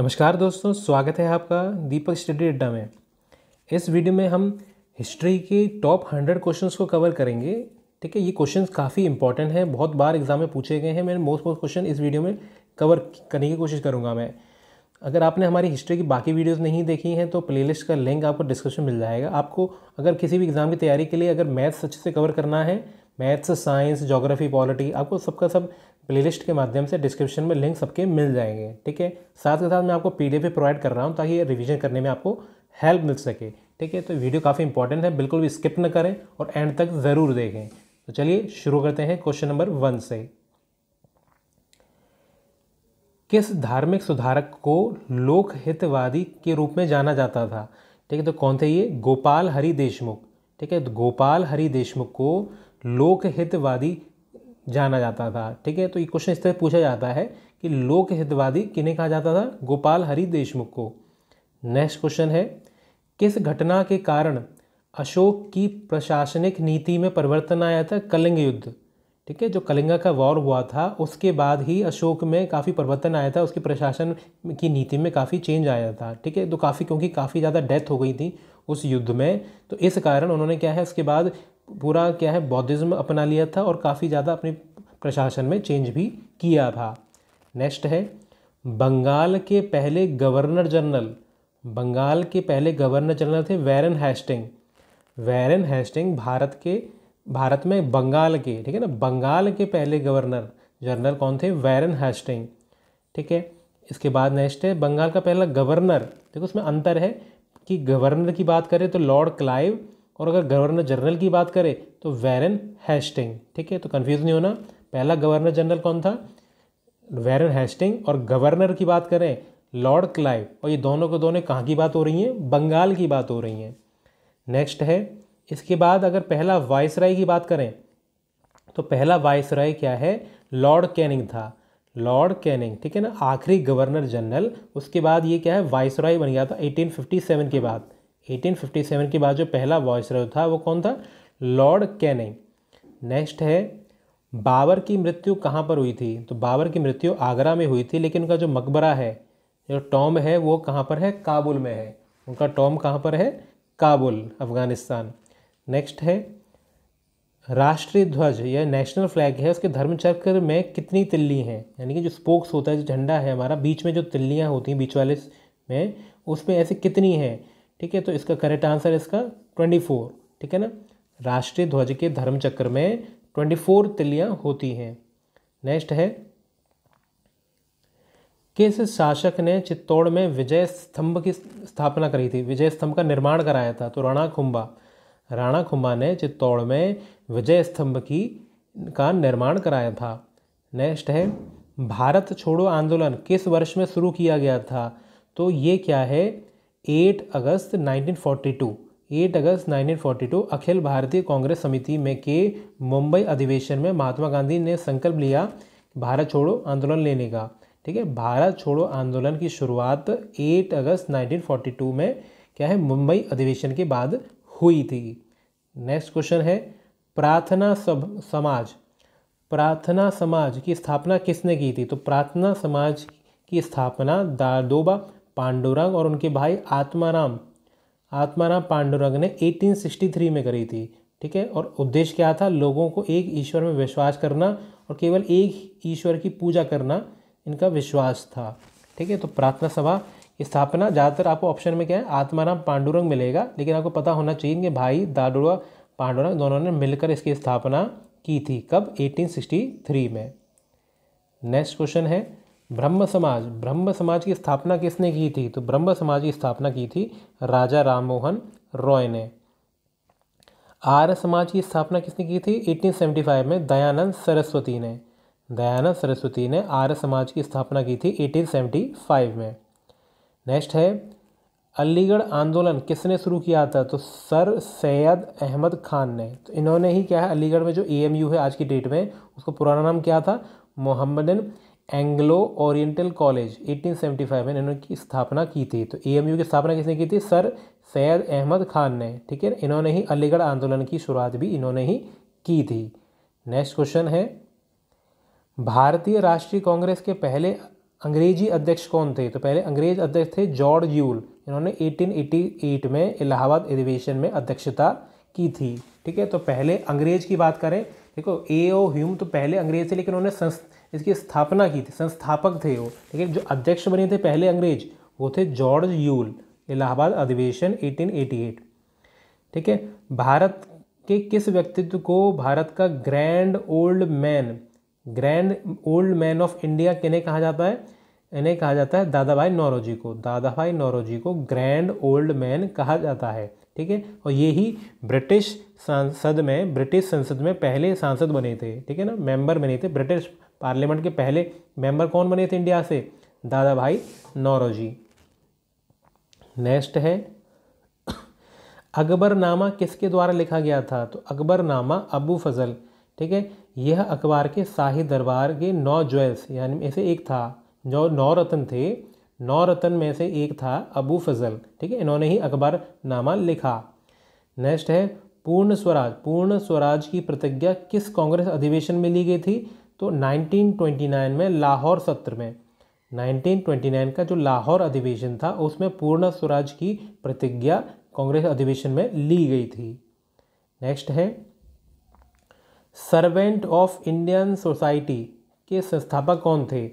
नमस्कार दोस्तों स्वागत है आपका दीपक स्टडी अड्डा में इस वीडियो में हम हिस्ट्री के टॉप हंड्रेड क्वेश्चंस को कवर करेंगे ठीक है ये क्वेश्चंस काफ़ी इंपॉर्टेंट हैं बहुत बार एग्जाम में पूछे गए हैं मैंने मोस्ट मोस्ट क्वेश्चन इस वीडियो में कवर करने की कोशिश करूँगा मैं अगर आपने हमारी हिस्ट्री की बाकी वीडियोज़ नहीं देखी हैं तो प्लेलिस्ट का लिंक आपको डिस्क्रिप्शन मिल जाएगा आपको अगर किसी भी एग्ज़ाम की तैयारी के लिए अगर मैथ्स अच्छे से कवर करना है मैथ्स साइंस जोग्राफी पॉलिटी आपको सबका सब प्लेलिस्ट के माध्यम से डिस्क्रिप्शन में लिंक सबके मिल जाएंगे ठीक है साथ के साथ मैं आपको पी भी प्रोवाइड कर रहा हूँ ताकि रिविजन करने में आपको हेल्प मिल सके ठीक है तो वीडियो काफ़ी इंपॉर्टेंट है बिल्कुल भी स्किप न करें और एंड तक ज़रूर देखें तो चलिए शुरू करते हैं क्वेश्चन नंबर वन से किस धार्मिक सुधारक को लोक हितवादी के रूप में जाना जाता था ठीक है तो कौन थे ये गोपाल हरि देशमुख ठीक है तो गोपाल हरि देशमुख को लोक हितवादी जाना जाता था ठीक है तो ये क्वेश्चन इस तरह पूछा जाता है कि लोक हितवादी किन्हें कहा जाता था गोपाल हरि देशमुख को नेक्स्ट क्वेश्चन है किस घटना के कारण अशोक की प्रशासनिक नीति में परिवर्तन आया था कलिंग युद्ध ठीक है जो कलिंगा का वॉर हुआ था उसके बाद ही अशोक में काफ़ी परिवर्तन आया था उसकी प्रशासन की नीति में काफ़ी चेंज आया था ठीक है तो काफ़ी क्योंकि काफ़ी ज़्यादा डेथ हो गई थी उस युद्ध में तो इस कारण उन्होंने क्या है उसके बाद पूरा क्या है बौद्धिज़्म अपना लिया था और काफ़ी ज़्यादा अपने प्रशासन में चेंज भी किया था नेक्स्ट है बंगाल के पहले गवर्नर जनरल बंगाल के पहले गवर्नर जनरल थे Warren Hastings Warren Hastings Bharat के भारत में बंगाल के ठीक है ना बंगाल के पहले गवर्नर जनरल कौन थे वैरन हैस्टिंग ठीक है इसके बाद नेक्स्ट है बंगाल का पहला गवर्नर देखो उसमें अंतर है कि गवर्नर की बात करें तो लॉर्ड क्लाइव और अगर गवर्नर जनरल की बात करें तो वैरन हैस्टिंग ठीक है तो कन्फ्यूज़ नहीं होना पहला गवर्नर जनरल कौन था वैरन हैस्टिंग और गवर्नर की बात करें लॉर्ड क्लाइव और ये दोनों को दोनों कहाँ की बात हो रही हैं बंगाल की बात हो रही हैं नेक्स्ट है इसके बाद अगर पहला राय की बात करें तो पहला वाइस राय क्या है लॉर्ड कैनिंग था लॉर्ड कैनिंग ठीक है ना आखिरी गवर्नर जनरल उसके बाद ये क्या है राय बन गया था 1857 के बाद 1857 के बाद जो पहला वॉयसराय था वो कौन था लॉर्ड कैनिंग नेक्स्ट है बाबर की मृत्यु कहाँ पर हुई थी तो बाबर की मृत्यु आगरा में हुई थी लेकिन उनका जो मकबरा है जो टॉम है वो कहाँ पर है काबुल में है उनका टॉम कहाँ पर है काबुल अफ़गानिस्तान नेक्स्ट है राष्ट्रीय ध्वज या नेशनल फ्लैग है उसके धर्मचक्र में कितनी तिल्ली हैं यानी कि जो स्पोक्स होता है जो झंडा है हमारा बीच में जो तिल्लियाँ होती हैं बीच वाले में उसमें ऐसे कितनी हैं ठीक है तो इसका करेक्ट आंसर है इसका ट्वेंटी फोर ठीक है ना राष्ट्रीय ध्वज के धर्म चक्र में ट्वेंटी फोर तिलियाँ होती हैं नेक्स्ट है किस शासक ने चित्तौड़ में विजय स्तंभ की स्थापना करी थी विजय स्तंभ का निर्माण कराया था तो राणा खुम्बा राणा खुम्बा ने चित्तौड़ में विजय स्तंभ की का निर्माण कराया था नेक्स्ट है भारत छोड़ो आंदोलन किस वर्ष में शुरू किया गया था तो ये क्या है 8 अगस्त 1942 8 अगस्त 1942 अखिल भारतीय कांग्रेस समिति में के मुंबई अधिवेशन में महात्मा गांधी ने संकल्प लिया भारत छोड़ो आंदोलन लेने का ठीक है भारत छोड़ो आंदोलन की शुरुआत 8 अगस्त 1942 में क्या है मुंबई अधिवेशन के बाद हुई थी नेक्स्ट क्वेश्चन है प्रार्थना सब समाज प्रार्थना समाज की स्थापना किसने की थी तो प्रार्थना समाज की स्थापना दादोबा पांडुरंग और उनके भाई आत्माराम आत्माराम पांडुरंग ने 1863 में करी थी ठीक है और उद्देश्य क्या था लोगों को एक ईश्वर में विश्वास करना और केवल एक ईश्वर की पूजा करना इनका विश्वास था ठीक है तो प्रार्थना सभा की स्थापना ज़्यादातर आपको ऑप्शन में क्या है आत्माराम पांडुरंग मिलेगा लेकिन आपको पता होना चाहिए कि भाई दाडुआ पांडुरंग दोनों ने मिलकर इसकी स्थापना की थी कब 1863 में नेक्स्ट क्वेश्चन है ब्रह्म समाज ब्रह्म समाज की स्थापना किसने की थी तो ब्रह्म समाज की स्थापना की थी राजा राम मोहन रॉय ने आर्य समाज की स्थापना किसने की थी 1875 में दयानंद सरस्वती ने दयानंद सरस्वती ने आर्य समाज की स्थापना की थी 1875 में नेक्स्ट है अलीगढ़ आंदोलन किसने शुरू किया था तो सर सैयद अहमद खान ने तो इन्होंने ही क्या है अलीगढ़ में जो ए है आज की डेट में उसका पुराना नाम क्या था मोहम्मद एंग्लो ओरिएंटल कॉलेज 1875 में इन्होंने की स्थापना की थी तो एएमयू की स्थापना किसने की थी सर सैयद अहमद खान ने ठीक है इन्होंने ही अलीगढ़ आंदोलन की शुरुआत भी इन्होंने ही की थी नेक्स्ट क्वेश्चन है भारतीय राष्ट्रीय कांग्रेस के पहले अंग्रेजी अध्यक्ष कौन थे तो पहले अंग्रेज अध्यक्ष थे जॉर्ज यूल इन्होंने 1888 में इलाहाबाद अधिवेशन में अध्यक्षता की थी ठीक है तो पहले अंग्रेज की बात करें देखो ए ओ ह्यूम तो पहले अंग्रेज थे लेकिन उन्होंने इसकी स्थापना की थी संस्थापक थे वो ठीक है जो अध्यक्ष बने थे पहले अंग्रेज वो थे जॉर्ज यूल इलाहाबाद अधिवेशन 1888 ठीक है भारत के किस व्यक्तित्व को भारत का grand old man grand old man of India किन्हें कहा जाता है इन्हें कहा जाता है दादा भाई नौरोजी को दादा भाई नौरोजी को ग्रैंड ओल्ड मैन कहा जाता है ठीक है और ये ही ब्रिटिश सांसद में ब्रिटिश संसद में पहले सांसद बने थे ठीक है ना मेंबर बने थे ब्रिटिश पार्लियामेंट के पहले मेंबर कौन बने थे इंडिया से दादा भाई नौरोजी नेक्स्ट है अकबरनामा किसके द्वारा लिखा गया था तो अकबरनामा अबू फजल ठीक है यह अखबार के शाही दरबार के नौ ज्वेल्स यानी ऐसे एक था जो नौ रतन थे नौ रत्न में से एक था अबू फजल ठीक है इन्होंने ही अकबरनामा लिखा नेक्स्ट है पूर्ण स्वराज पूर्ण स्वराज की प्रतिज्ञा किस कांग्रेस अधिवेशन में ली गई थी तो 1929 में लाहौर सत्र में 1929 का जो लाहौर अधिवेशन था उसमें पूर्ण स्वराज की प्रतिज्ञा कांग्रेस अधिवेशन में ली गई थी नेक्स्ट है सर्वेंट ऑफ इंडियन सोसाइटी के संस्थापक कौन थे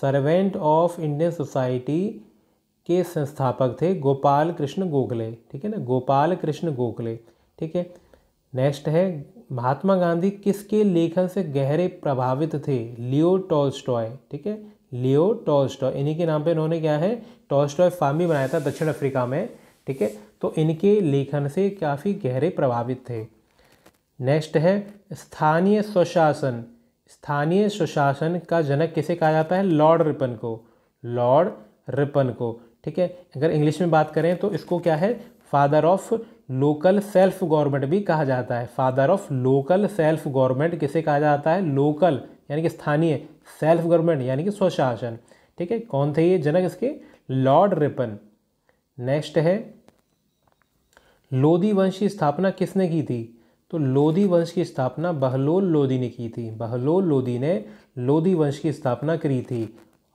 सर्वेंट ऑफ इंडियन सोसाइटी के संस्थापक थे गोपाल कृष्ण गोखले ठीक है ना गोपाल कृष्ण गोखले ठीक है नेक्स्ट है महात्मा गांधी किसके लेखन से गहरे प्रभावित थे लियो टॉल्स्टॉय ठीक है लियो टॉल्स्टॉय इन्हीं के नाम पे इन्होंने क्या है टॉल्स्टॉय फार्म भी बनाया था दक्षिण अफ्रीका में ठीक है तो इनके लेखन से काफ़ी गहरे प्रभावित थे नेक्स्ट है स्थानीय स्वशासन स्थानीय स्वशासन का जनक किसे कहा जाता है लॉर्ड रिपन को लॉर्ड रिपन को ठीक है अगर इंग्लिश में बात करें तो इसको क्या है father of local self government भी कहा जाता है father of local self government किसे कहा जाता है लोकल यानी कि स्थानीय सेल्फ गवर्नमेंट यानी कि स्वशासन ठीक है कौन थे ये जनक इसके लॉर्ड रिपन नेक्स्ट है लोधी वंश की स्थापना किसने की थी तो लोधी वंश की स्थापना बहलोल लोधी ने की थी बहलोल लोधी ने लोधी वंश की स्थापना करी थी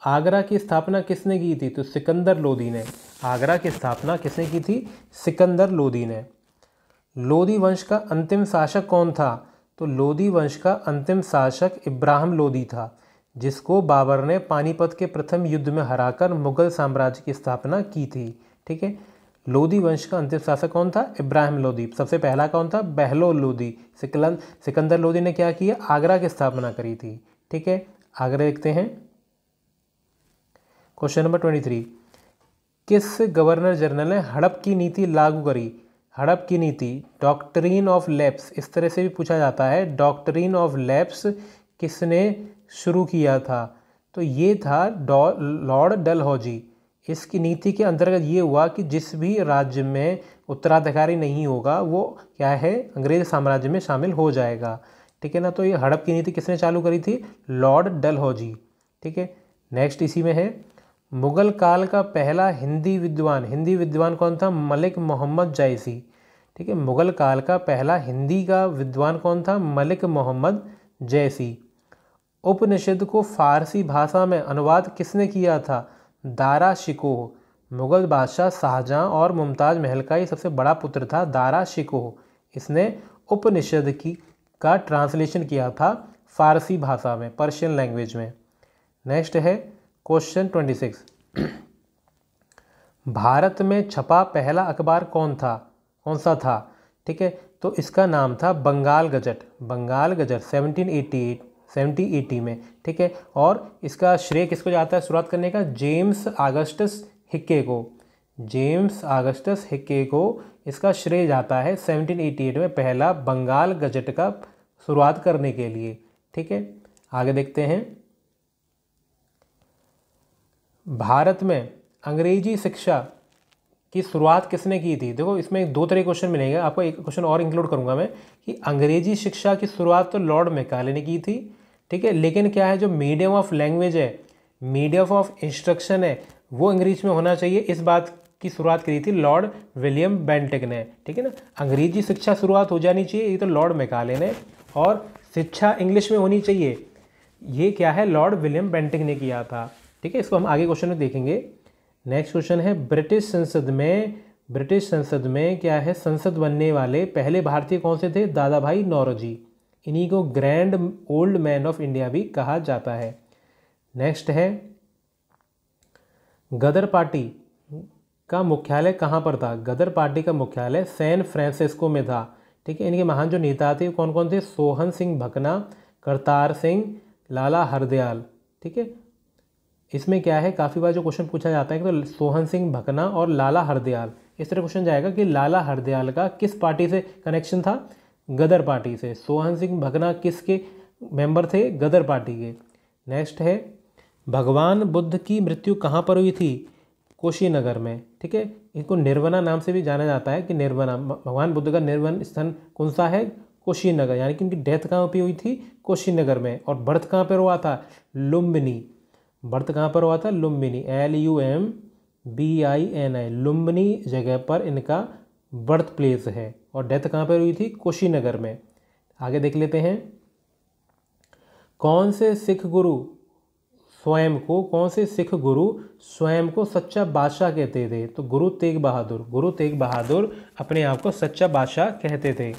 आगरा की स्थापना किसने की थी तो सिकंदर लोदी ने आगरा की स्थापना किसने की थी सिकंदर लोदी ने लोदी वंश का अंतिम शासक कौन था तो लोदी वंश का अंतिम शासक इब्राहिम लोदी था जिसको बाबर ने पानीपत के प्रथम युद्ध में हराकर मुगल साम्राज्य की स्थापना की थी ठीक है लोदी वंश का अंतिम शासक कौन था इब्राहिम लोदी सबसे पहला कौन था बहलो लोदी सिकलन सिकंदर लोदी ने क्या किया आगरा की स्थापना करी थी ठीक है आगरा देखते हैं क्वेश्चन नंबर ट्वेंटी थ्री किस गवर्नर जनरल ने हड़प की नीति लागू करी हड़प की नीति डॉक्टरीन ऑफ लैप्स इस तरह से भी पूछा जाता है डॉक्टरीन ऑफ लैप्स किसने शुरू किया था तो ये था लॉर्ड डलहौजी इसकी नीति के अंतर्गत ये हुआ कि जिस भी राज्य में उत्तराधिकारी नहीं होगा वो क्या है अंग्रेज साम्राज्य में शामिल हो जाएगा ठीक है ना तो ये हड़प की नीति किसने चालू करी थी लॉर्ड डलहौजी ठीक है नेक्स्ट इसी में है मुग़ल काल का पहला हिंदी विद्वान हिंदी विद्वान कौन था मलिक मोहम्मद जायसी ठीक है मुग़ल काल का पहला हिंदी का विद्वान कौन था मलिक मोहम्मद जैसी उपनिषद को फारसी भाषा में अनुवाद किसने किया था दारा शिकोह मुग़ल बादशाह शाहजहाँ और मुमताज़ महल का ही सबसे बड़ा पुत्र था दारा शिकोह इसने उपनिषद की का ट्रांसलेशन किया था फारसी भाषा में पर्शियन लैंग्वेज में नेक्स्ट है क्वेश्चन ट्वेंटी सिक्स भारत में छपा पहला अखबार कौन था कौन सा था ठीक है तो इसका नाम था बंगाल गजट बंगाल गजट 1788 1780 में ठीक है और इसका श्रेय किसको जाता है शुरुआत करने का जेम्स आगस्टस हिक्के को जेम्स आगस्टस हिक्के को इसका श्रेय जाता है 1788 में पहला बंगाल गजट का शुरुआत करने के लिए ठीक है आगे देखते हैं भारत में अंग्रेजी शिक्षा की शुरुआत किसने की थी देखो इसमें दो तरह क्वेश्चन मिलेंगे आपको एक क्वेश्चन और इंक्लूड करूँगा मैं कि अंग्रेजी शिक्षा की शुरुआत तो लॉर्ड मेकाले ने की थी ठीक है लेकिन क्या है जो मीडियम ऑफ लैंग्वेज है मीडियम ऑफ इंस्ट्रक्शन है वो अंग्रेज में होना चाहिए इस बात की शुरुआत करी थी लॉर्ड विलियम बेंटिक ने ठीक है ना अंग्रेजी शिक्षा शुरुआत हो जानी चाहिए ये तो लॉर्ड मेकाले ने और शिक्षा इंग्लिश में होनी चाहिए ये क्या है लॉर्ड विलियम बेंटिक ने किया था ठीक है इसको हम आगे क्वेश्चन में देखेंगे नेक्स्ट क्वेश्चन है ब्रिटिश संसद में ब्रिटिश संसद में क्या है संसद बनने वाले पहले भारतीय कौन से थे दादा भाई नौरोजी इन्हीं को grand old man of India भी कहा जाता है नेक्स्ट है गदर पार्टी का मुख्यालय कहाँ पर था गदर पार्टी का मुख्यालय सैन फ्रांसिस्को में था ठीक है इनके महान जो नेता थे कौन कौन थे सोहन सिंह भकना करतार सिंह लाला हरदयाल ठीक है इसमें क्या है काफ़ी बार जो क्वेश्चन पूछा जाता है कि तो सोहन सिंह भकना और लाला हरदयाल इस तरह क्वेश्चन जाएगा कि लाला हरदयाल का किस पार्टी से कनेक्शन था गदर पार्टी से सोहन सिंह भकना किसके मेंबर थे गदर पार्टी के नेक्स्ट है भगवान बुद्ध की मृत्यु कहाँ पर हुई थी कुशीनगर में ठीक है इनको निर्वना नाम से भी जाना जाता है कि निर्वना भगवान बुद्ध का निर्वन स्थान कौन सा है कुशीनगर यानी कि उनकी डेथ कहाँ पर हुई थी कुशीनगर में और बर्थ कहाँ पर हुआ था लुम्बिनी बर्थ कहाँ पर हुआ था Lumbini L U M B I N I Lumbini जगह पर इनका बर्थ प्लेस है और डेथ कहाँ पर हुई थी कुशीनगर में आगे देख लेते हैं कौन से सिख गुरु स्वयं को कौन से सिख गुरु स्वयं को सच्चा बादशाह कहते थे तो गुरु तेग बहादुर गुरु तेग बहादुर अपने आप को सच्चा बादशाह कहते थे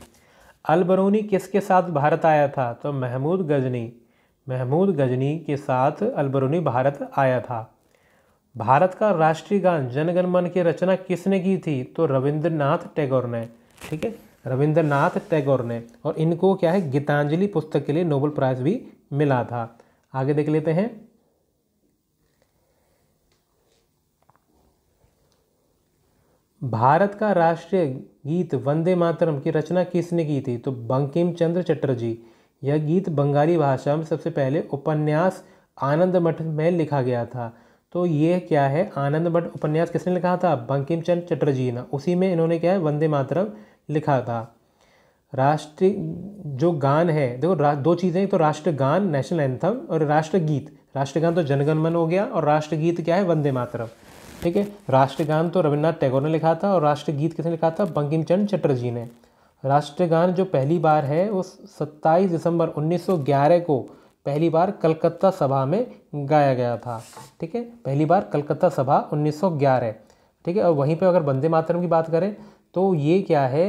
अलबरूनी किसके साथ भारत आया था तो महमूद गजनी महमूद गजनी के साथ अलबरूनी भारत आया था भारत का राष्ट्रीय गान जनगणमन की रचना किसने की थी तो रविंद्रनाथ टैगोर ने ठीक है रविंद्रनाथ टैगोर ने और इनको क्या है गीतांजलि पुस्तक के लिए नोबल प्राइज़ भी मिला था आगे देख लेते हैं भारत का राष्ट्रीय गीत वंदे मातरम की रचना किसने की थी तो बंकिम चंद्र चटर्जी यह गीत बंगाली भाषा में सबसे पहले उपन्यास आनंद मठ में लिखा गया था तो ये क्या है आनंद मठ उपन्यास किसने लिखा था बंकिम चंद चटर्जी ने उसी में इन्होंने क्या है वंदे मातरम लिखा था राष्ट्रीय जो गान है देखो दो चीज़ें तो राष्ट्रगान नेशनल एंथम और राष्ट्रगीत राष्ट्रगान तो जनगणमन हो गया और राष्ट्रगीत क्या है वंदे मातरम ठीक है राष्ट्रगान तो रविन्द्रनाथ टैगोर ने लिखा था और राष्ट्रगीत किसने लिखा था बंकिम चंद चटर्जी ने राष्ट्रगान जो पहली बार है वो 27 दिसंबर 1911 को पहली बार कलकत्ता सभा में गाया गया था ठीक है पहली बार कलकत्ता सभा 1911 ठीक है और वहीं पे अगर वंदे मातरम की बात करें तो ये क्या है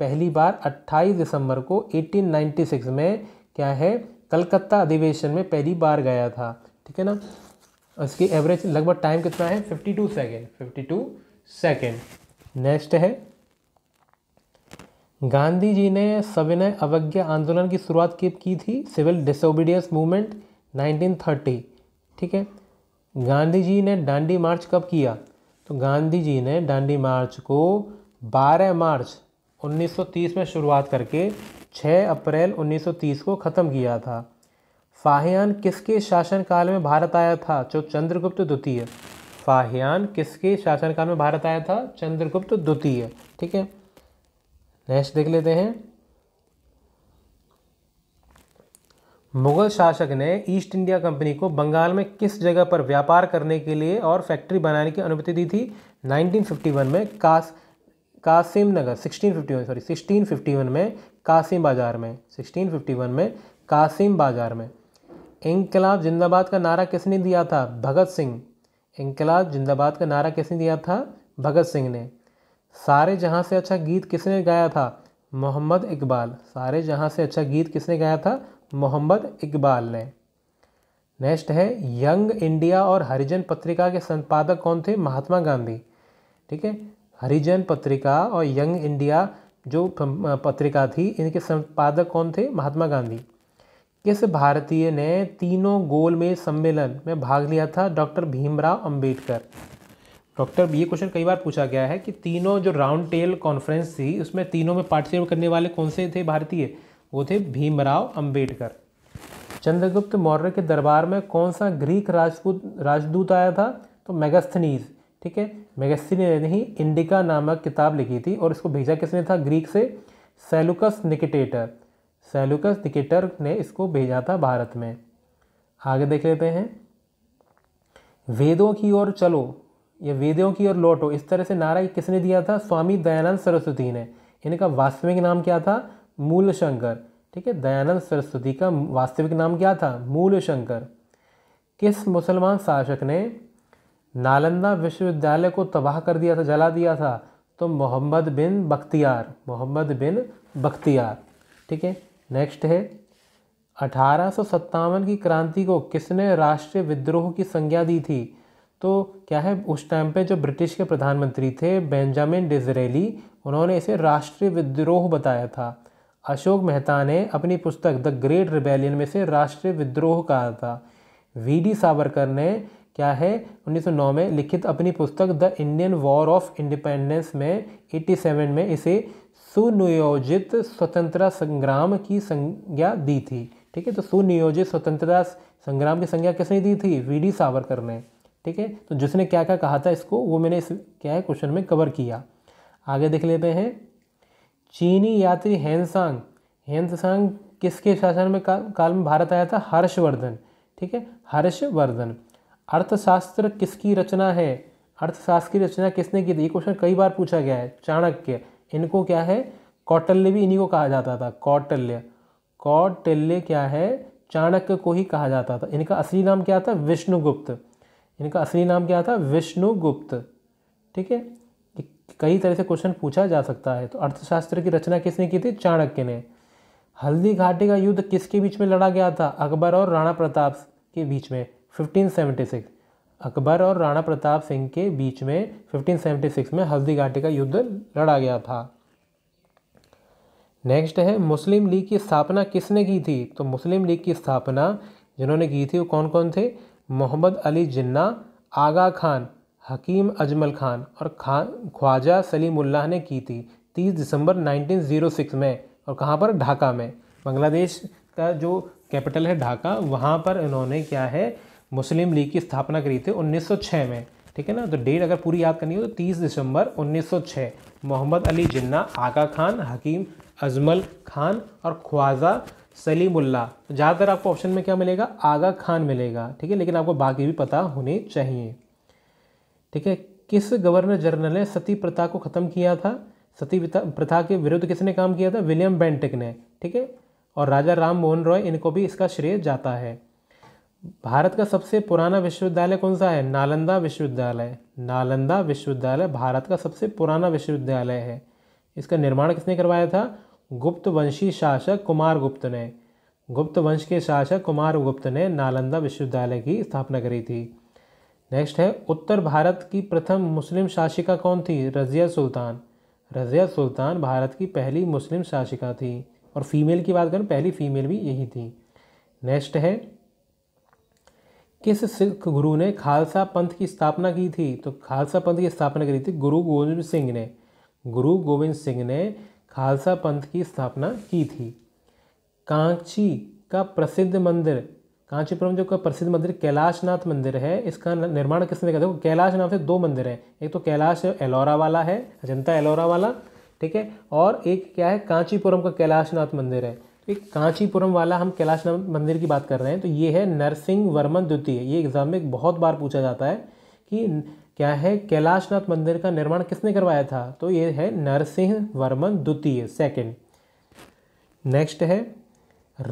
पहली बार 28 दिसंबर को 1896 में क्या है कलकत्ता अधिवेशन में पहली बार गया था ठीक है ना इसकी एवरेज लगभग टाइम कितना है 52 सेकंड 52 सेकंड नेक्स्ट है गांधी जी ने सविनय अवज्ञा आंदोलन की शुरुआत की, की थी सिविल डिसोबीडियंस मूवमेंट 1930 ठीक है गांधी जी ने डांडी मार्च कब किया तो गांधी जी ने डांडी मार्च को 12 मार्च 1930 में शुरुआत करके 6 अप्रैल 1930 को ख़त्म किया था फाहियान किसके शासनकाल में भारत आया था जो चंद्रगुप्त द्वितीय फाहियान किसके शासनकाल में भारत आया था चंद्रगुप्त द्वितीय ठीक है नेक्स्ट देख लेते हैं मुगल शासक ने ईस्ट इंडिया कंपनी को बंगाल में किस जगह पर व्यापार करने के लिए और फैक्ट्री बनाने की अनुमति दी थी 1951 में कास कासिम नगर 1651 सॉरी 1651 में कासिम बाज़ार में 1651 में कासिम बाज़ार में इंकलाब जिंदाबाद का नारा किसने दिया था भगत सिंह इंकलाब जिंदाबाद का नारा किसने दिया था भगत सिंह ने सारे जहाँ से अच्छा गीत किसने गाया था मोहम्मद इकबाल सारे जहाँ से अच्छा गीत किसने गाया था मोहम्मद इकबाल ने नेक्स्ट है यंग इंडिया और हरिजन पत्रिका के संपादक कौन थे महात्मा गांधी ठीक है हरिजन पत्रिका और यंग इंडिया जो पत्रिका थी इनके संपादक कौन थे महात्मा गांधी किस भारतीय ने तीनों गोलमेज सम्मेलन में भाग लिया था डॉक्टर भीमराव अंबेडकर डॉक्टर ये क्वेश्चन कई बार पूछा गया है कि तीनों जो राउंड टेल कॉन्फ्रेंस थी उसमें तीनों में पार्टिसिपेट करने वाले कौन से थे भारतीय वो थे भीमराव अंबेडकर चंद्रगुप्त मौर्य के दरबार में कौन सा ग्रीक राजपूत राजदूत आया था तो मेगास्थनीज ठीक है मेगास्थनीज ने ही इंडिका नामक किताब लिखी थी और इसको भेजा किसने था ग्रीक से सेलुकस निकेटेटर सेलुकस निकेटर ने इसको भेजा था भारत में आगे देख लेते हैं वेदों की ओर चलो ये वेदों की और लौटो इस तरह से नारा किसने दिया था स्वामी दयानंद सरस्वती ने इनका वास्तविक नाम क्या था मूल शंकर ठीक है दयानंद सरस्वती का वास्तविक नाम क्या था मूल शंकर किस मुसलमान शासक ने नालंदा विश्वविद्यालय को तबाह कर दिया था जला दिया था तो मोहम्मद बिन बख्तियार मोहम्मद बिन बख्तियार ठीक है नेक्स्ट है अठारह की क्रांति को किसने राष्ट्रीय विद्रोह की संज्ञा दी थी तो क्या है उस टाइम पे जो ब्रिटिश के प्रधानमंत्री थे बेंजामिन डिजरेली उन्होंने इसे राष्ट्रीय विद्रोह बताया था अशोक मेहता ने अपनी पुस्तक द ग्रेट रिबेलियन में से राष्ट्रीय विद्रोह कहा था वी डी सावरकर ने क्या है 1909 में लिखित अपनी पुस्तक the Indian war of independence में 87 में इसे सुनियोजित स्वतंत्रता संग्राम की संज्ञा दी थी ठीक है तो सुनियोजित स्वतंत्रता संग्राम की संज्ञा किसने दी थी वी डी सावरकर ने ठीक है तो जिसने क्या क्या कहा था इसको वो मैंने इस क्या है क्वेश्चन में कवर किया आगे देख लेते हैं चीनी यात्री हैंसांग हैंसांग किसके शासन में का, काल में भारत आया था हर्षवर्धन ठीक है हर्षवर्धन अर्थशास्त्र किसकी रचना है अर्थशास्त्र की रचना किसने की थी ये क्वेश्चन कई बार पूछा गया है चाणक्य इनको क्या है कौटल्य भी इन्हीं को कहा जाता था कौटल्य कौटल्य क्या है चाणक्य को ही कहा जाता था इनका असली नाम क्या था विष्णुगुप्त इनका असली नाम क्या था विष्णुगुप्त ठीक है कई तरह से क्वेश्चन पूछा जा सकता है तो अर्थशास्त्र की रचना किसने की थी चाणक्य ने हल्दी घाटी का युद्ध किसके बीच में लड़ा गया था अकबर और राणा प्रताप के बीच में 1576 अकबर और राणा प्रताप सिंह के बीच में 1576 में हल्दी घाटी का युद्ध लड़ा गया था नेक्स्ट है मुस्लिम लीग की स्थापना किसने की थी तो मुस्लिम लीग की स्थापना जिन्होंने की थी वो कौन कौन थे मोहम्मद अली जिन्ना आगा खान हकीम अजमल खान और खान ख्वाजा सलीमुल्लाह ने की थी 30 दिसंबर 1906 में और कहाँ पर ढाका में बांग्लादेश का जो कैपिटल है ढाका वहाँ पर इन्होंने क्या है मुस्लिम लीग की स्थापना करी थी 1906 में ठीक है ना तो डेट अगर पूरी याद करनी हो तो 30 दिसंबर 1906 मोहम्मद अली जिन्ना आगा खान हकीम अजमल खान और ख्वाजा सलीमुल्ला तो ज़्यादातर आपको ऑप्शन में क्या मिलेगा आगा खान मिलेगा ठीक है लेकिन आपको बाकी भी पता होने चाहिए ठीक है किस गवर्नर जनरल ने सती प्रथा को ख़त्म किया था सती प्रथा के विरुद्ध किसने काम किया था विलियम बेंटिक ने ठीक है और राजा राम मोहन रॉय इनको भी इसका श्रेय जाता है भारत का सबसे पुराना विश्वविद्यालय कौन सा है नालंदा विश्वविद्यालय नालंदा विश्वविद्यालय भारत का सबसे पुराना विश्वविद्यालय है इसका निर्माण किसने करवाया था गुप्त वंशी शासक कुमार गुप्त ने गुप्त वंश के शासक कुमार गुप्त ने नालंदा विश्वविद्यालय की स्थापना करी थी नेक्स्ट है उत्तर भारत की प्रथम मुस्लिम शासिका कौन थी रज़िया सुल्तान रज़िया सुल्तान भारत की पहली मुस्लिम शासिका थी और फीमेल की बात करें पहली फीमेल भी यही थी नेक्स्ट है किस सिख गुरु ने खालसा पंथ की स्थापना की थी तो खालसा पंथ की स्थापना करी थी गुरु गोविंद सिंह ने गुरु गोविंद सिंह ने खालसा पंथ की स्थापना की थी कांची का प्रसिद्ध मंदिर कांचीपुरम जो का प्रसिद्ध मंदिर कैलाशनाथ मंदिर है इसका निर्माण किसने किया हो कैलाश नाम से दो मंदिर हैं एक तो कैलाश एलोरा वाला है अजंता एलोरा वाला ठीक है और एक क्या है कांचीपुरम का कैलाशनाथ मंदिर है तो एक कांचीपुरम वाला हम कैलाशनाथ मंदिर की बात कर रहे हैं तो ये है नरसिंह वर्मन द्वितीय ये एग्ज़ाम में बहुत बार पूछा जाता है कि क्या है कैलाशनाथ मंदिर का निर्माण किसने करवाया था तो ये है नरसिंह वर्मन द्वितीय सेकंड नेक्स्ट है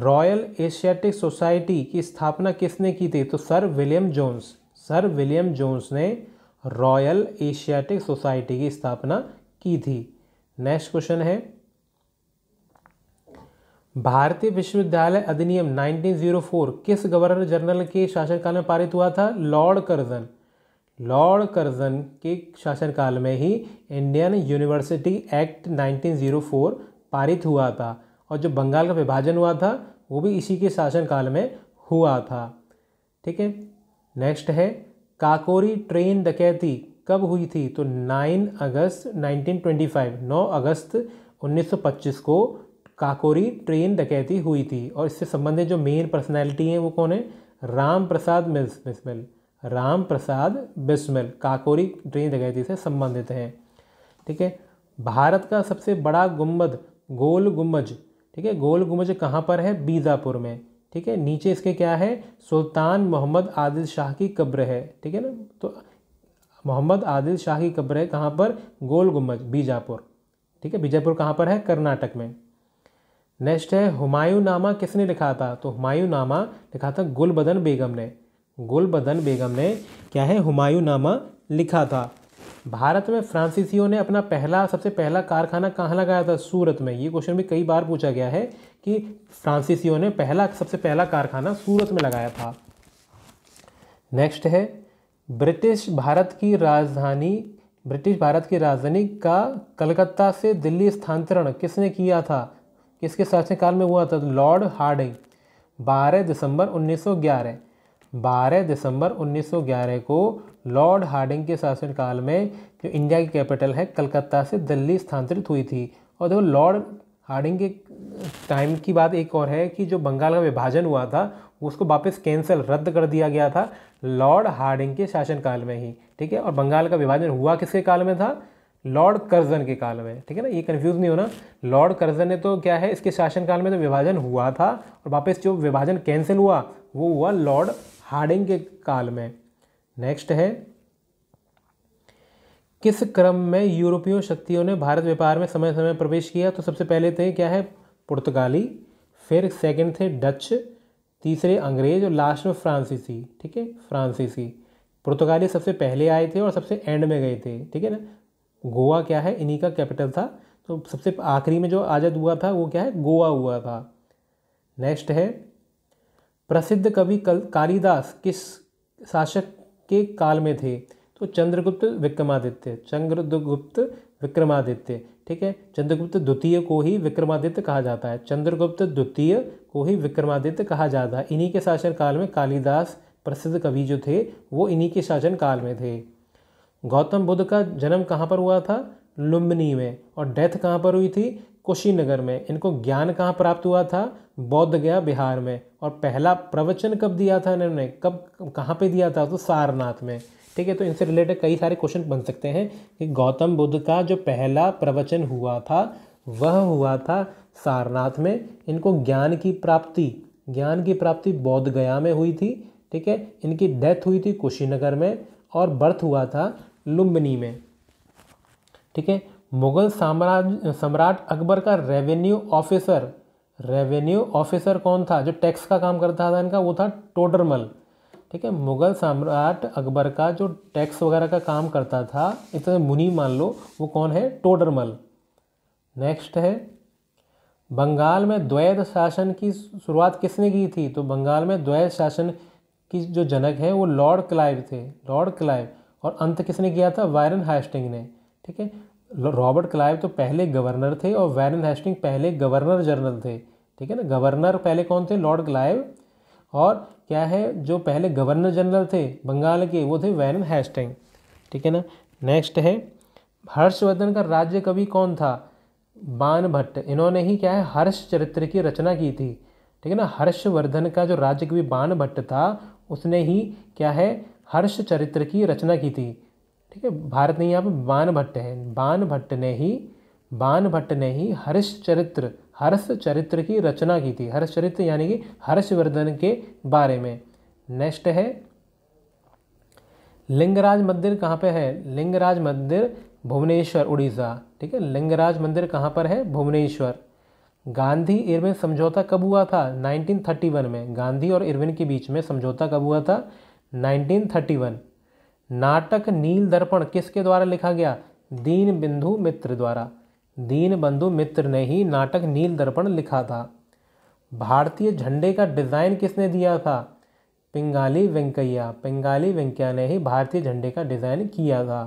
रॉयल एशियाटिक सोसाइटी की स्थापना किसने की थी तो sir William Jones sir William Jones ने रॉयल एशियाटिक सोसाइटी की स्थापना की थी नेक्स्ट क्वेश्चन है भारतीय विश्वविद्यालय अधिनियम 1904 किस गवर्नर जनरल के शासनकाल में पारित हुआ था लॉर्ड कर्जन लॉर्ड कर्जन के शासनकाल में ही इंडियन यूनिवर्सिटी एक्ट 1904 पारित हुआ था और जो बंगाल का विभाजन हुआ था वो भी इसी के शासनकाल में हुआ था ठीक है नेक्स्ट है काकोरी ट्रेन डकैती कब हुई थी तो 9 अगस्त 1925 9 अगस्त 1925 को काकोरी ट्रेन डकैती हुई थी और इससे संबंधित जो मेन पर्सनैलिटी हैं वो कौन है राम प्रसाद मिल्स मिसमिल राम प्रसाद बिस्मिल काकोरी ट्रेन डकैती से संबंधित हैं ठीक है भारत का सबसे बड़ा गुम्बद गोल गुम्बज ठीक है गोल गुम्बज कहाँ पर है बीजापुर में ठीक है नीचे इसके क्या है सुल्तान मोहम्मद आदिल शाह की कब्र है ठीक है ना तो मोहम्मद आदिल शाह की कब्र है कहाँ पर गोल गुम्बज बीजापुर ठीक है बीजापुर कहाँ पर है कर्नाटक में नेक्स्ट है हुमायूं नामा किसने लिखा था तो हुमायूं नामा लिखा था गुलबदन बेगम ने गुलबदन बेगम ने क्या है हुमायूं नामा लिखा था भारत में फ्रांसीसियों ने अपना पहला सबसे पहला कारखाना कहाँ लगाया था सूरत में ये क्वेश्चन भी कई बार पूछा गया है कि फ्रांसीसियों ने पहला सबसे पहला कारखाना सूरत में लगाया था नेक्स्ट है ब्रिटिश भारत की राजधानी ब्रिटिश भारत की राजधानी का कलकत्ता से दिल्ली स्थानांतरण किसने किया था किसके शासनकाल में हुआ था लॉर्ड हार्डिंग बारह दिसंबर 1911 12 दिसंबर 1911 को लॉर्ड हार्डिंग के शासनकाल में जो इंडिया की कैपिटल है कलकत्ता से दिल्ली स्थानांतरित हुई थी और देखो लॉर्ड हार्डिंग के टाइम की बात एक और है कि जो बंगाल का विभाजन हुआ था उसको वापस कैंसिल रद्द कर दिया गया था लॉर्ड हार्डिंग के शासनकाल में ही ठीक है और बंगाल का विभाजन हुआ किसके काल में था लॉर्ड कर्जन के काल में ठीक है ना ये कन्फ्यूज़ नहीं होना लॉर्ड कर्जन ने तो क्या है इसके शासनकाल में तो विभाजन हुआ था और वापस जो विभाजन कैंसिल हुआ वो हुआ लॉर्ड हार्डिंग के काल में नेक्स्ट है किस क्रम में यूरोपीय शक्तियों ने भारत व्यापार में समय समय प्रवेश किया तो सबसे पहले थे तो क्या है पुर्तगाली फिर सेकंड थे डच तीसरे अंग्रेज और लास्ट में फ्रांसीसी ठीक है फ्रांसीसी पुर्तगाली सबसे पहले आए थे और सबसे एंड में गए थे ठीक है ना गोवा क्या है इन्हीं का कैपिटल था तो सबसे आखिरी में जो आज़ाद हुआ था वो क्या है गोवा हुआ था नेक्स्ट है प्रसिद्ध कवि कल कालिदास किस शासक के काल में थे तो चंद्रगुप्त विक्रमादित्य चंद्रगुप्त विक्रमादित्य ठीक है चंद्रगुप्त द्वितीय को ही विक्रमादित्य कहा जाता है चंद्रगुप्त द्वितीय को ही विक्रमादित्य कहा जाता है इन्हीं के शासनकाल में कालिदास प्रसिद्ध कवि जो थे वो इन्हीं के शासनकाल में थे गौतम बुद्ध का जन्म कहाँ पर हुआ था लुम्बनी में और डेथ कहाँ पर हुई थी कुशीनगर में इनको ज्ञान कहाँ प्राप्त हुआ था बौद्ध गया बिहार में और पहला प्रवचन कब दिया था इन्होंने कब कहाँ पे दिया था तो सारनाथ में ठीक है तो इनसे रिलेटेड कई सारे क्वेश्चन बन सकते हैं कि गौतम बुद्ध का जो पहला प्रवचन हुआ था वह हुआ था सारनाथ में इनको ज्ञान की प्राप्ति ज्ञान की प्राप्ति बौद्ध गया में हुई थी ठीक है इनकी डेथ हुई थी कुशीनगर में और बर्थ हुआ था लुम्बनी में ठीक है मुगल साम्राज्य सम्राट अकबर का रेवेन्यू ऑफिसर रेवेन्यू ऑफिसर कौन था जो टैक्स का काम करता था इनका वो था टोडरमल ठीक है मुगल सम्राट अकबर का जो टैक्स वगैरह का काम करता था इतने मुनि मान लो वो कौन है टोडरमल नेक्स्ट है बंगाल में द्वैध शासन की शुरुआत किसने की थी तो बंगाल में द्वैत शासन की जो जनक है वो लॉर्ड क्लाइव थे लॉर्ड क्लाइव और अंत किसने किया था वायरन हाइस्टिंग ने ठीक है रॉबर्ट क्लाइव तो पहले गवर्नर थे और वैरन हेस्टिंग पहले गवर्नर जनरल थे ठीक है ना गवर्नर पहले कौन थे लॉर्ड क्लाइव और क्या है जो पहले गवर्नर जनरल थे बंगाल के वो थे वैरन हेस्टिंग ठीक है ना नेक्स्ट है हर्षवर्धन का राज्य कवि कौन था बान भट्ट इन्होंने ही क्या है हर्ष चरित्र की रचना की थी ठीक है ना हर्षवर्धन का जो राज्य कवि बान भट्ट था उसने ही क्या है हर्ष चरित्र की रचना की थी ठीक है भारत नहीं यहाँ पे बान भट्ट है बान भट्ट ने ही बान भट्ट ने ही हर्ष चरित्र हर्ष चरित्र की रचना की थी हर्ष चरित्र यानी कि हर्षवर्धन के बारे में नेक्स्ट है लिंगराज मंदिर कहाँ पे है लिंगराज मंदिर भुवनेश्वर उड़ीसा ठीक है लिंगराज मंदिर कहाँ पर है भुवनेश्वर गांधी इरविन समझौता कब हुआ था 1931 में गांधी और इरविन के बीच में समझौता कब हुआ था 1931 नाटक नील दर्पण किसके द्वारा लिखा गया दीन बिंधु मित्र द्वारा दीन बंधु मित्र ने ही नाटक नील दर्पण लिखा था भारतीय झंडे का डिज़ाइन किसने दिया था पिंगाली वेंकैया पिंगाली वेंकैया ने ही भारतीय झंडे का डिज़ाइन किया था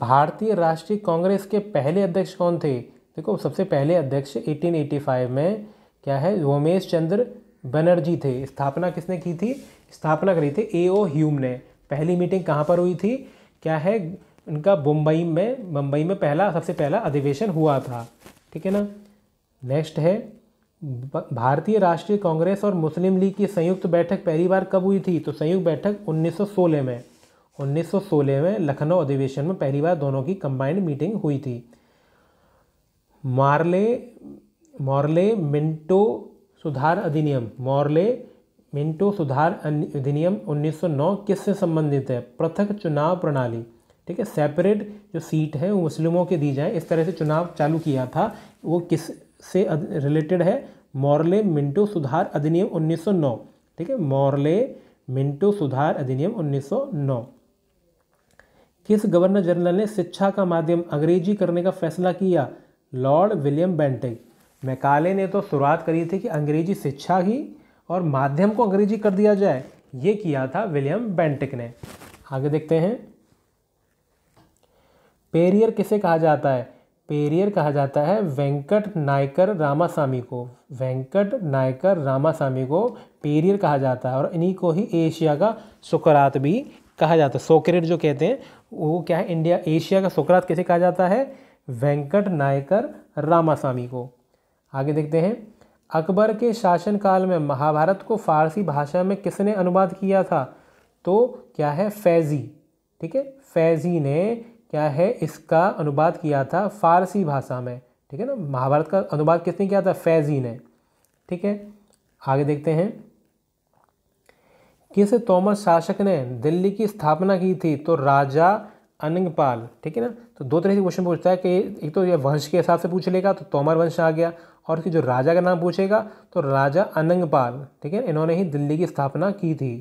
भारतीय राष्ट्रीय कांग्रेस के पहले अध्यक्ष कौन थे देखो सबसे पहले अध्यक्ष 1885 में क्या है रोमेश चंद्र बनर्जी थे स्थापना किसने की थी स्थापना करी थी ए ओ ह्यूम ने पहली मीटिंग कहाँ पर हुई थी क्या है इनका मुंबई में मुंबई में पहला सबसे पहला अधिवेशन हुआ था ठीक है ना नेक्स्ट है भारतीय राष्ट्रीय कांग्रेस और मुस्लिम लीग की संयुक्त बैठक पहली बार कब हुई थी तो संयुक्त बैठक 1916 में 1916 में लखनऊ अधिवेशन में पहली बार दोनों की कंबाइंड मीटिंग हुई थी मार्ले मॉर्ले मिंटो सुधार अधिनियम मॉर्ले मिंटो सुधार अधिनियम 1909 किससे संबंधित है पृथक चुनाव प्रणाली ठीक है सेपरेट जो सीट है वो मुस्लिमों के दी जाए इस तरह से चुनाव चालू किया था वो किस से रिलेटेड है मॉरले मिंटो सुधार अधिनियम 1909 ठीक है मॉरले मिंटो सुधार अधिनियम 1909 किस गवर्नर जनरल ने शिक्षा का माध्यम अंग्रेजी करने का फैसला किया लॉर्ड विलियम बेंटिक मैकाले ने तो शुरुआत करी थी कि अंग्रेजी शिक्षा ही और माध्यम को अंग्रेजी कर दिया जाए ये किया था विलियम बेंटिक ने आगे देखते हैं पेरियर किसे कहा जाता है पेरियर कहा जाता है वेंकट नायकर रामास्वामी को वेंकट नायकर रामास्वामी को पेरियर कहा जाता है और इन्हीं को ही एशिया का सुकरात भी कहा जाता है सोकरेट जो कहते हैं वो क्या है इंडिया एशिया का सुकरात किसे कहा जाता है वेंकट नायकर रामास्वामी को आगे देखते हैं अकबर के शासनकाल में महाभारत को फारसी भाषा में किसने अनुवाद किया था तो क्या है फैज़ी ठीक है फैज़ी ने क्या है इसका अनुवाद किया था फारसी भाषा में ठीक है ना महाभारत का अनुवाद किसने किया था फैज़ी ने ठीक है आगे देखते हैं किस तोमर शासक ने दिल्ली की स्थापना की थी तो राजा अनंगपाल ठीक है ना तो दो तरह से क्वेश्चन पूछता है कि एक तो ये वंश के हिसाब से पूछ लेगा तो तोमर वंश आ गया और इसके जो राजा का नाम पूछेगा तो राजा अनंगपाल ठीक है इन्होंने ही दिल्ली की स्थापना की थी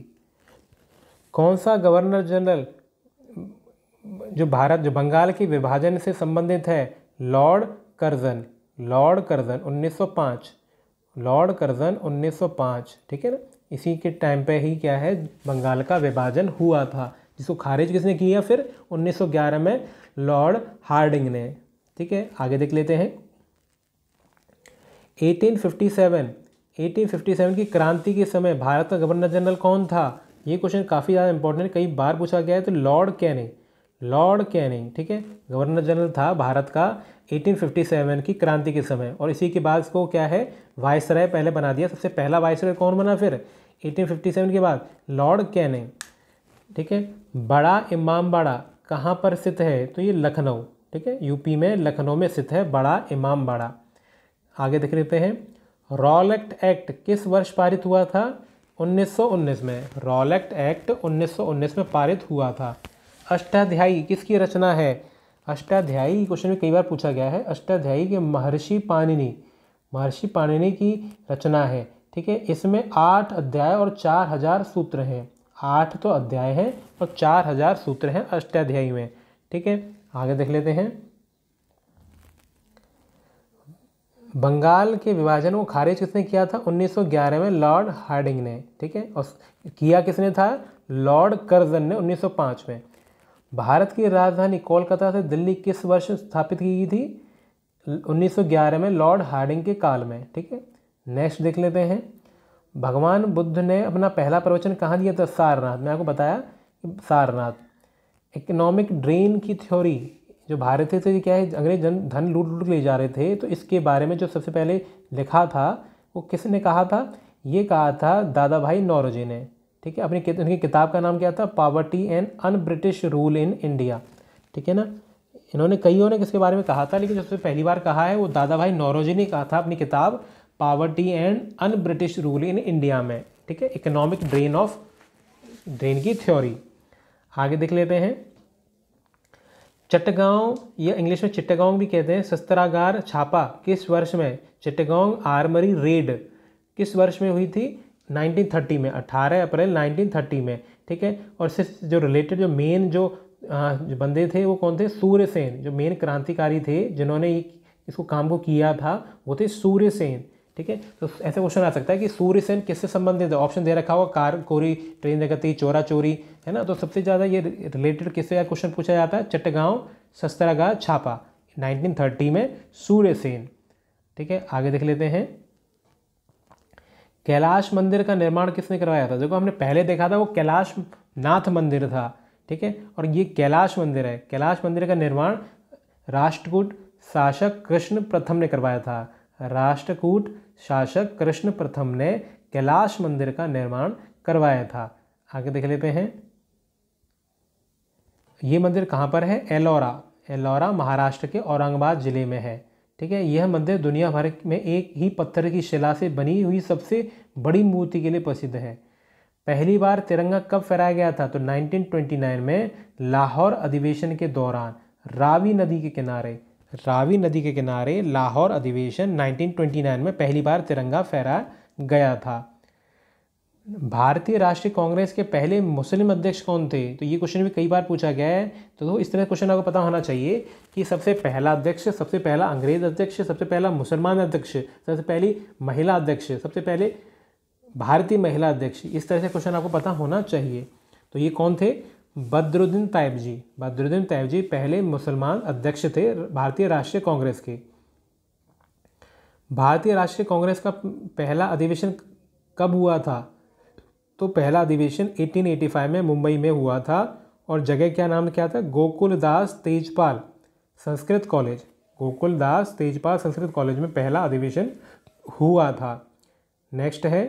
कौन सा गवर्नर जनरल जो भारत जो बंगाल के विभाजन से संबंधित है लॉर्ड कर्जन लॉर्ड कर्जन उन्नीस लॉर्ड कर्जन उन्नीस ठीक है ना इसी के टाइम पे ही क्या है बंगाल का विभाजन हुआ था जिसको खारिज किसने किया फिर 1911 में लॉर्ड हार्डिंग ने ठीक है आगे देख लेते हैं 1857 1857 की क्रांति के समय भारत का गवर्नर जनरल कौन था ये क्वेश्चन काफ़ी ज़्यादा इंपॉर्टेंट कई बार पूछा गया है तो लॉर्ड कैनिंग लॉर्ड कैनिंग ठीक है गवर्नर जनरल था भारत का 1857 की क्रांति के समय और इसी के बाद इसको क्या है वायसराय पहले बना दिया सबसे पहला वायसराय कौन बना फिर 1857 के बाद लॉर्ड कैनिंग ठीक है बड़ा इमाम बाड़ा कहाँ पर स्थित है तो ये लखनऊ ठीक है यूपी में लखनऊ में स्थित है बड़ा इमाम बाड़ा आगे देख लेते हैं रॉलेक्ट एक्ट किस वर्ष पारित हुआ था 1919 में रॉलेक्ट एक्ट 1919 में पारित हुआ था अष्टाध्यायी किसकी रचना है अष्टाध्यायी क्वेश्चन में कई बार पूछा गया है अष्टाध्यायी के महर्षि पाणिनी महर्षि पाणिनी की रचना है ठीक है इसमें आठ अध्याय और चार हजार सूत्र हैं आठ तो अध्याय हैं और चार हजार सूत्र हैं अष्टाध्यायी में ठीक है आगे देख लेते हैं बंगाल के विभाजन को खारिज किसने किया था 1911 में लॉर्ड हार्डिंग ने ठीक है और किया किसने था लॉर्ड कर्जन ने 1905 में भारत की राजधानी कोलकाता से दिल्ली किस वर्ष स्थापित की गई थी 1911 में लॉर्ड हार्डिंग के काल में ठीक है नेक्स्ट देख लेते हैं भगवान बुद्ध ने अपना पहला प्रवचन कहाँ दिया था सारनाथ मैं आपको बताया सारनाथ इकोनॉमिक ड्रेन की थ्योरी जो भारत से तो क्या है अंग्रेज जन धन लूट लूट ले जा रहे थे तो इसके बारे में जो सबसे पहले लिखा था वो किसने कहा था ये कहा था दादा भाई नौरोजी ने ठीक है अपनी उनकी किताब का नाम क्या था poverty and un British rule in India ठीक है ना इन्होंने कईयों ने किसके बारे में कहा था लेकिन सबसे पहली बार कहा है वो दादा भाई नौरोजी ने कहा था अपनी किताब poverty and un British rule in India में ठीक है इकोनॉमिक ड्रेन ऑफ ड्रेन की थ्योरी आगे देख लेते हैं चट्टगांव या इंग्लिश में चिट्टगांव भी कहते हैं शस्त्रागार छापा किस वर्ष में चिट्टगांव आर्मरी रेड किस वर्ष में हुई थी 1930 में 18 अप्रैल 1930 में ठीक है और सिर्फ जो रिलेटेड जो मेन जो, जो बंदे थे वो कौन थे सूर्य सेन जो मेन क्रांतिकारी थे जिन्होंने इसको काम को किया था वो थे सूर्य सेन ठीक है तो ऐसा क्वेश्चन आ सकता है कि सूर्य सेन किससे संबंधित है ऑप्शन दे रखा होगा कार कोरी ट्रेन जगती चोरा चोरी है ना तो सबसे ज़्यादा ये रिलेटेड किससे क्वेश्चन पूछा जाता है चट्टगांव सस्तरागा छापा नाइनटीन में सूर्य सेन ठीक है आगे देख लेते हैं कैलाश मंदिर का निर्माण किसने करवाया था देखो हमने पहले देखा था वो कैलाश नाथ मंदिर था ठीक है और ये कैलाश मंदिर है कैलाश मंदिर का निर्माण राष्ट्रकूट शासक कृष्ण प्रथम ने करवाया था राष्ट्रकूट शासक कृष्ण प्रथम ने कैलाश मंदिर का निर्माण करवाया था आगे देख लेते हैं ये मंदिर कहाँ पर है एलोरा एलोरा महाराष्ट्र के औरंगाबाद ज़िले में है ठीक है यह मंदिर दुनिया भर में एक ही पत्थर की शिला से बनी हुई सबसे बड़ी मूर्ति के लिए प्रसिद्ध है पहली बार तिरंगा कब फहराया गया था तो 1929 में लाहौर अधिवेशन के दौरान रावी नदी के किनारे रावी नदी के किनारे लाहौर अधिवेशन 1929 में पहली बार तिरंगा फहराया गया था भारतीय राष्ट्रीय कांग्रेस के पहले मुस्लिम अध्यक्ष कौन थे तो ये क्वेश्चन भी कई बार पूछा गया है तो इस तरह क्वेश्चन आपको पता होना चाहिए कि सबसे पहला अध्यक्ष सबसे पहला अंग्रेज अध्यक्ष सबसे पहला मुसलमान अध्यक्ष सबसे पहली महिला अध्यक्ष सबसे पहले भारतीय महिला अध्यक्ष इस तरह से क्वेश्चन आपको पता होना चाहिए तो ये कौन थे बद्रुद्दीन तैब जी बद्रुद्दीन तैब जी पहले मुसलमान अध्यक्ष थे भारतीय राष्ट्रीय कांग्रेस के भारतीय राष्ट्रीय कांग्रेस का पहला अधिवेशन कब हुआ था तो पहला अधिवेशन 1885 में मुंबई में हुआ था और जगह क्या नाम क्या था गोकुल दास तेजपाल संस्कृत कॉलेज गोकुल दास तेजपाल संस्कृत कॉलेज में पहला अधिवेशन हुआ था नेक्स्ट है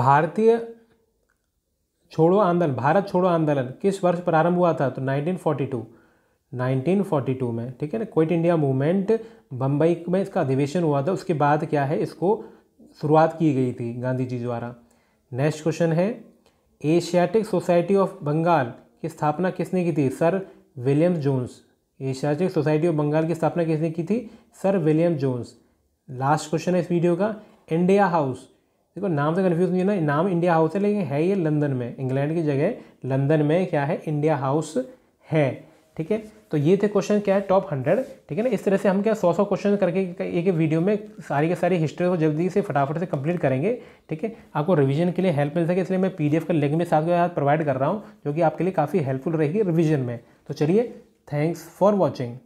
भारतीय छोड़ो आंदोलन भारत छोड़ो आंदोलन किस वर्ष प्रारंभ हुआ था तो 1942 1942 में ठीक है ना क्विट इंडिया मूवमेंट बम्बई में इसका अधिवेशन हुआ था उसके बाद क्या है इसको शुरुआत की गई थी गांधी जी द्वारा नेक्स्ट क्वेश्चन है एशियाटिक सोसाइटी ऑफ बंगाल की स्थापना किसने की थी sir William Jones Asiatic Society of Bengal की स्थापना किसने की थी sir William Jones last question है इस वीडियो का इंडिया हाउस देखो नाम से कन्फ्यूज नहीं है ना नाम इंडिया हाउस है लेकिन है ये लंदन में इंग्लैंड की जगह लंदन में क्या है इंडिया हाउस है ठीक है तो ये थे क्वेश्चन क्या है टॉप हंड्रेड ठीक है ना इस तरह से हम क्या सौ सौ क्वेश्चन करके एक वीडियो में सारी के सारी हिस्ट्री को जल्दी से फटाफट से कंप्लीट करेंगे ठीक है आपको रिवीजन के लिए हेल्प मिल सके इसलिए मैं पीडीएफ का लिंक भी साथ के साथ प्रोवाइड कर रहा हूँ जो कि आपके लिए काफ़ी हेल्पफुल रहेगी रिविजन में तो चलिए थैंक्स फॉर वॉचिंग